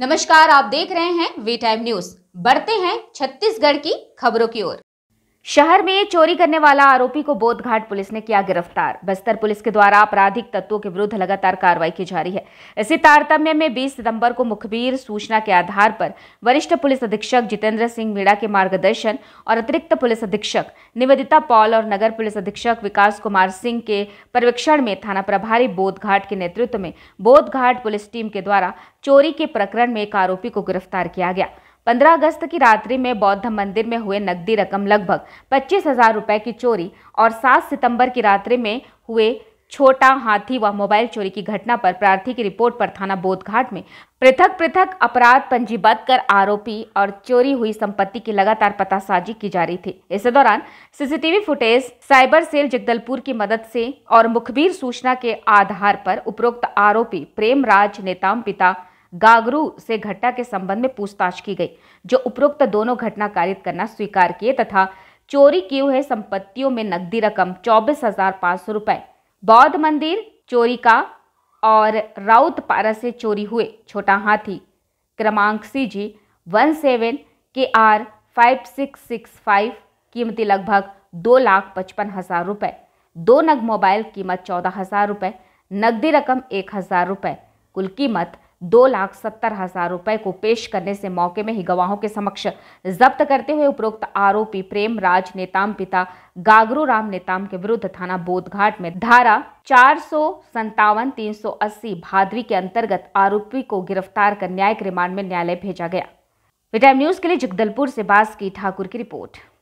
नमस्कार आप देख रहे हैं वी टाइम न्यूज बढ़ते हैं छत्तीसगढ़ की खबरों की ओर शहर में चोरी करने वाला आरोपी को बोधघाट पुलिस ने किया गिरफ्तार बस्तर पुलिस के द्वारा आपराधिक तत्वों के विरुद्ध लगातार कार्रवाई की जा रही है इसी तारतम्य में 20 सितंबर को मुखबिर सूचना के आधार पर वरिष्ठ पुलिस अधीक्षक जितेंद्र सिंह मीणा के मार्गदर्शन और अतिरिक्त पुलिस अधीक्षक निवेदिता पॉल और नगर पुलिस अधीक्षक विकास कुमार सिंह के पर्यवेक्षण में थाना प्रभारी बोधघाट के नेतृत्व में बोधघाट पुलिस टीम के द्वारा चोरी के प्रकरण में एक आरोपी को गिरफ्तार किया गया 15 अगस्त की रात्रि में बौद्ध मंदिर में हुए नकदी रकम लगभग पच्चीस हजार रुपए की चोरी और 7 सितंबर की रात्रि में हुए छोटा हाथी व मोबाइल चोरी की घटना पर प्रार्थी की रिपोर्ट पर थाना बोधघाट में पृथक पृथक अपराध पंजीबद्ध कर आरोपी और चोरी हुई संपत्ति की लगातार पतासाजी की जा रही थी इस दौरान CCTV footage cyber cell Jagdalpur की मदद से और मुखबिर सूचना के आधार पर उपरोक्त आरोपी प्रेम राज नेताम पिता गागरू से घटना के संबंध में पूछताछ की गई जो उपरोक्त दोनों घटना कारित करना स्वीकार किए तथा चोरी किए हुए संपत्तियों में नकदी रकम चौबीस हजार पाँच सौ रुपए बौद्ध मंदिर चोरी का और राउत पारा से चोरी हुए छोटा हाथी क्रमांक सी जी वन सेवन के R five six six five कीमती लगभग दो लाख पचपन हज़ार रुपए दो नग मोबाइल कीमत चौदह हज़ार रुपए नकदी रकम एक हज़ार रुपये कुल कीमत दो लाख सत्तर हजार रुपए को पेश करने से मौके में ही गवाहों के समक्ष जब्त करते हुए उपरोक्त आरोपी प्रेम राज नेताम पिता गागरू राम नेताम के विरुद्ध थाना बोधघाट में धारा चार सौ संतावन तीन सौ अस्सी भादवी के अंतर्गत आरोपी को गिरफ्तार कर न्यायिक रिमांड में न्यायालय भेजा गया विटाइम न्यूज के लिए जगदलपुर से बास की ठाकुर की रिपोर्ट